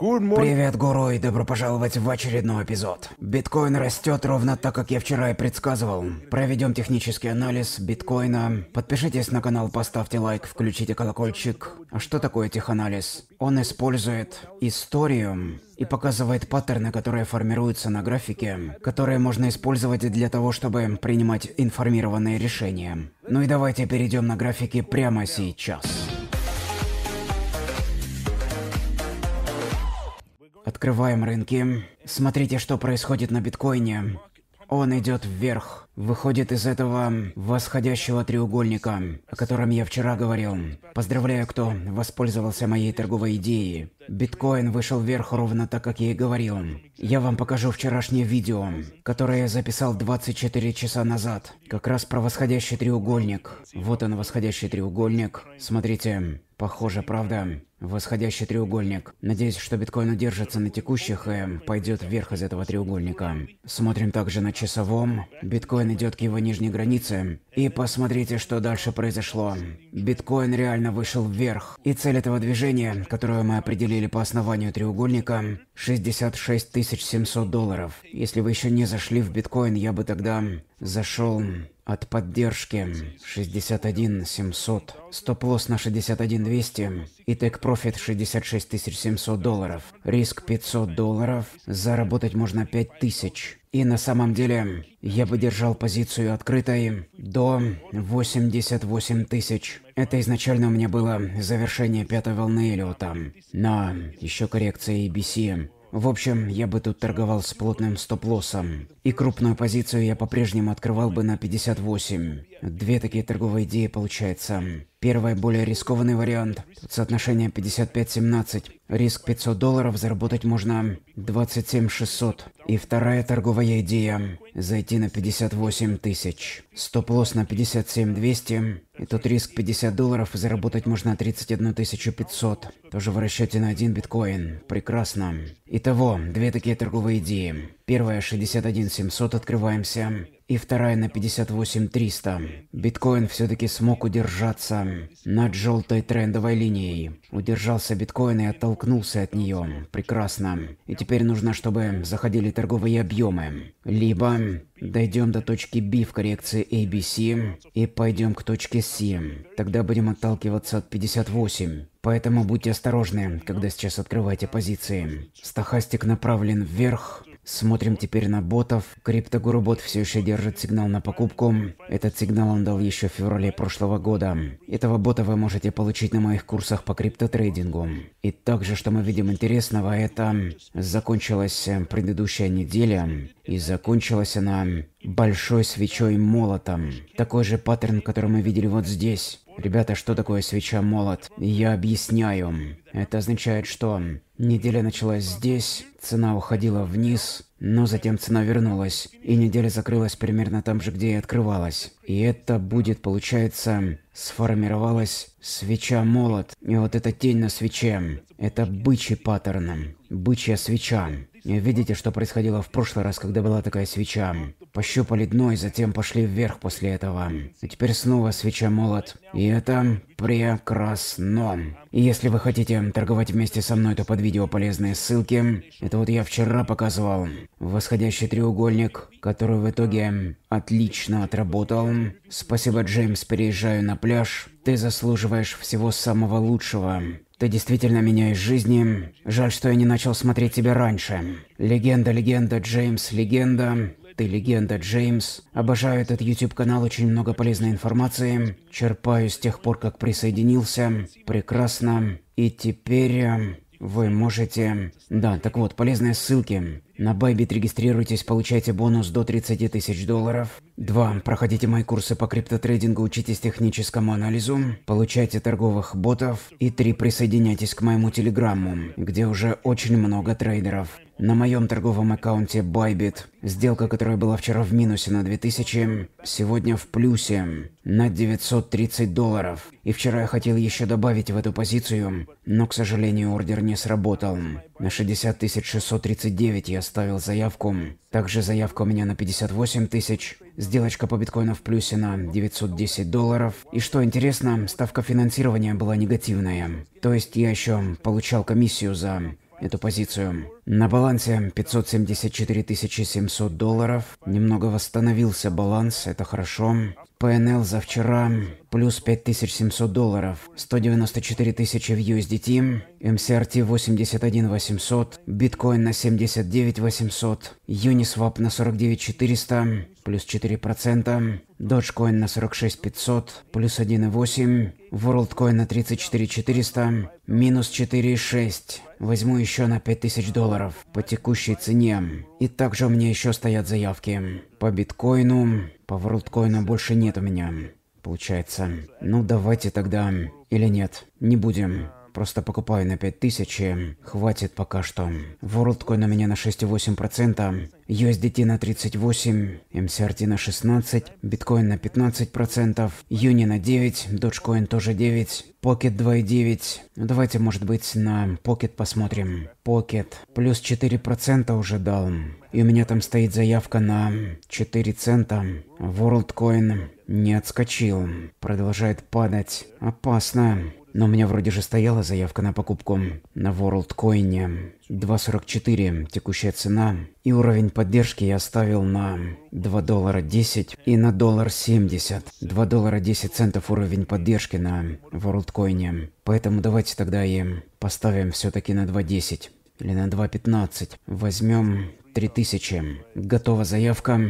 Привет, гуру, и добро пожаловать в очередной эпизод. Биткоин растет ровно так, как я вчера и предсказывал. Проведем технический анализ биткоина. Подпишитесь на канал, поставьте лайк, включите колокольчик. А что такое теханализ? Он использует историю и показывает паттерны, которые формируются на графике, которые можно использовать для того, чтобы принимать информированные решения. Ну и давайте перейдем на графики прямо сейчас. Открываем рынки. Смотрите, что происходит на биткоине. Он идет вверх, выходит из этого восходящего треугольника, о котором я вчера говорил. Поздравляю, кто воспользовался моей торговой идеей. Биткоин вышел вверх ровно так, как я и говорил. Я вам покажу вчерашнее видео, которое я записал 24 часа назад. Как раз про восходящий треугольник. Вот он, восходящий треугольник. Смотрите, Похоже, правда? Восходящий треугольник. Надеюсь, что биткоин удержится на текущих и пойдет вверх из этого треугольника. Смотрим также на часовом. Биткоин идет к его нижней границе. И посмотрите, что дальше произошло. Биткоин реально вышел вверх. И цель этого движения, которую мы определили по основанию треугольника, 66 700 долларов. Если вы еще не зашли в биткоин, я бы тогда зашел от поддержки 61 700, стоп-лосс на 61 200 и тек-профит 66 700 долларов. Риск 500 долларов, заработать можно 5000. И на самом деле я бы держал позицию открытой до 88 тысяч. Это изначально у меня было завершение пятой волны или вот там. Но еще коррекция ABC в общем, я бы тут торговал с плотным стоп-лоссом. И крупную позицию я по-прежнему открывал бы на 58. Две такие торговые идеи получается. Первый, более рискованный вариант. Тут соотношение 55-17. Риск 500 долларов, заработать можно 27:600 И вторая торговая идея. Зайти на 58 тысяч. Стоп-лосс на 57:200 И тут риск 50 долларов, заработать можно 31:500 Тоже в расчете на один биткоин. Прекрасно. Итого, две такие торговые идеи. Первая 61:700 открываемся и вторая на 58300. Биткоин все-таки смог удержаться над желтой трендовой линией. Удержался биткоин и оттолкнулся от нее. Прекрасно. И теперь нужно, чтобы заходили торговые объемы. Либо дойдем до точки B в коррекции ABC и пойдем к точке C. Тогда будем отталкиваться от 58. Поэтому будьте осторожны, когда сейчас открываете позиции. Стохастик направлен вверх, Смотрим теперь на ботов. Криптогуру бот все еще держит сигнал на покупку. Этот сигнал он дал еще в феврале прошлого года. Этого бота вы можете получить на моих курсах по криптотрейдингу. И также, что мы видим интересного, это закончилась э, предыдущая неделя. И закончилась она большой свечой молотом. Такой же паттерн, который мы видели вот здесь. Ребята, что такое свеча молот? Я объясняю. Это означает, что неделя началась здесь, цена уходила вниз, но затем цена вернулась, и неделя закрылась примерно там же, где и открывалась. И это будет, получается, сформировалась свеча молот. И вот эта тень на свече, это бычий паттерн, бычья свеча. Видите, что происходило в прошлый раз, когда была такая свеча? Пощупали дно и затем пошли вверх после этого. И теперь снова свеча молот. И это прекрасно. И если вы хотите торговать вместе со мной, то под видео полезные ссылки. Это вот я вчера показывал. Восходящий треугольник, который в итоге отлично отработал. Спасибо, Джеймс, переезжаю на пляж. Ты заслуживаешь всего самого лучшего. Ты действительно меняешь жизни. Жаль, что я не начал смотреть тебя раньше. Легенда, легенда, Джеймс, легенда. Ты легенда, Джеймс. Обожаю этот YouTube-канал, очень много полезной информации. Черпаю с тех пор, как присоединился. Прекрасно. И теперь... Эм, вы можете... Да, так вот, полезные ссылки. На Байбит регистрируйтесь, получайте бонус до 30 тысяч долларов. 2. Проходите мои курсы по криптотрейдингу, учитесь техническому анализу, получайте торговых ботов. И 3. Присоединяйтесь к моему телеграмму, где уже очень много трейдеров. На моем торговом аккаунте Bybit сделка, которая была вчера в минусе на 2000, сегодня в плюсе на 930 долларов. И вчера я хотел еще добавить в эту позицию, но, к сожалению, ордер не сработал. На 60 639 я ставил заявку. Также заявка у меня на 58 тысяч. Сделочка по биткоину в плюсе на 910 долларов. И что интересно, ставка финансирования была негативная. То есть я еще получал комиссию за эту позицию. На балансе 574 700 долларов. Немного восстановился баланс, это хорошо. ПНЛ за вчера плюс 5700 долларов, 194 тысячи в USDT, MCRT 81 800, биткоин на 79 800, Uniswap на 49 400, плюс 4%, Dogecoin на 46 500, плюс 1,8, WorldCoin на 34 400, минус 4,6, возьму еще на 5000 долларов долларов по текущей цене. И также у меня еще стоят заявки по биткоину, по ворлдкоину больше нет у меня, получается. Ну давайте тогда, или нет, не будем. Просто покупаю на 5000. Хватит пока что. WorldCoin на меня на 6,8%. USDT на 38, MCRT на 16, биткоин на 15%, Юни на 9, Dogecoin тоже 9, Pocket 2,9. Ну, давайте, может быть, на Pocket посмотрим. Pocket плюс 4% уже дал. И у меня там стоит заявка на 4 цента. WorldCoin не отскочил. Продолжает падать. Опасно. Но у меня вроде же стояла заявка на покупку на WorldCoin 2.44, текущая цена. И уровень поддержки я оставил на 2 доллара 10 и на доллар 70. 2 доллара 10 центов уровень поддержки на WorldCoin. Поэтому давайте тогда и поставим все-таки на 2.10 или на 2.15. Возьмем 3000. Готова заявка.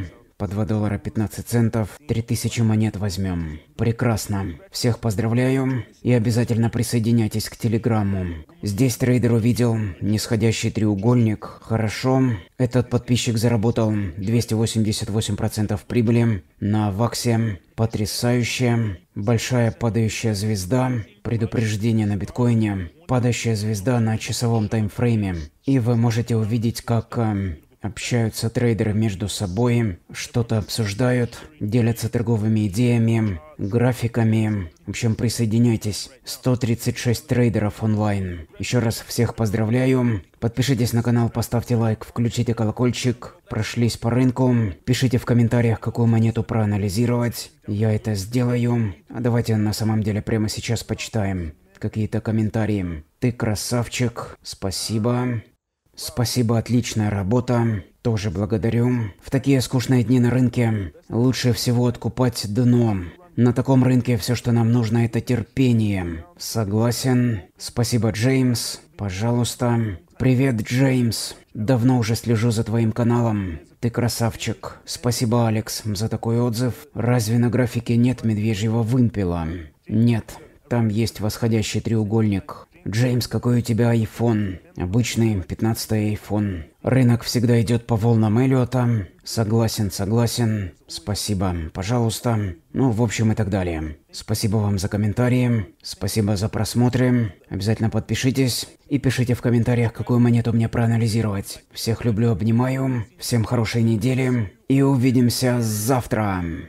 По 2 доллара 15 центов, 3000 монет возьмем. Прекрасно. Всех поздравляю и обязательно присоединяйтесь к телеграмму. Здесь трейдер увидел нисходящий треугольник. Хорошо. Этот подписчик заработал 288% прибыли на Ваксе. Потрясающе. Большая падающая звезда. Предупреждение на биткоине. Падающая звезда на часовом таймфрейме. И вы можете увидеть, как эм, Общаются трейдеры между собой, что-то обсуждают, делятся торговыми идеями, графиками. В общем, присоединяйтесь. 136 трейдеров онлайн. Еще раз всех поздравляю. Подпишитесь на канал, поставьте лайк, включите колокольчик. Прошлись по рынку. Пишите в комментариях, какую монету проанализировать. Я это сделаю. А давайте на самом деле прямо сейчас почитаем какие-то комментарии. Ты красавчик, спасибо. Спасибо, отличная работа. Тоже благодарю. В такие скучные дни на рынке лучше всего откупать дно. На таком рынке все, что нам нужно, это терпение. Согласен. Спасибо, Джеймс. Пожалуйста. Привет, Джеймс. Давно уже слежу за твоим каналом. Ты красавчик. Спасибо, Алекс, за такой отзыв. Разве на графике нет медвежьего вымпела? Нет. Там есть восходящий треугольник. Джеймс, какой у тебя iPhone? Обычный 15-й iPhone. Рынок всегда идет по волнам Эллиота. Согласен, согласен. Спасибо, пожалуйста. Ну, в общем и так далее. Спасибо вам за комментарии. Спасибо за просмотры. Обязательно подпишитесь. И пишите в комментариях, какую монету мне проанализировать. Всех люблю, обнимаю. Всем хорошей недели. И увидимся завтра.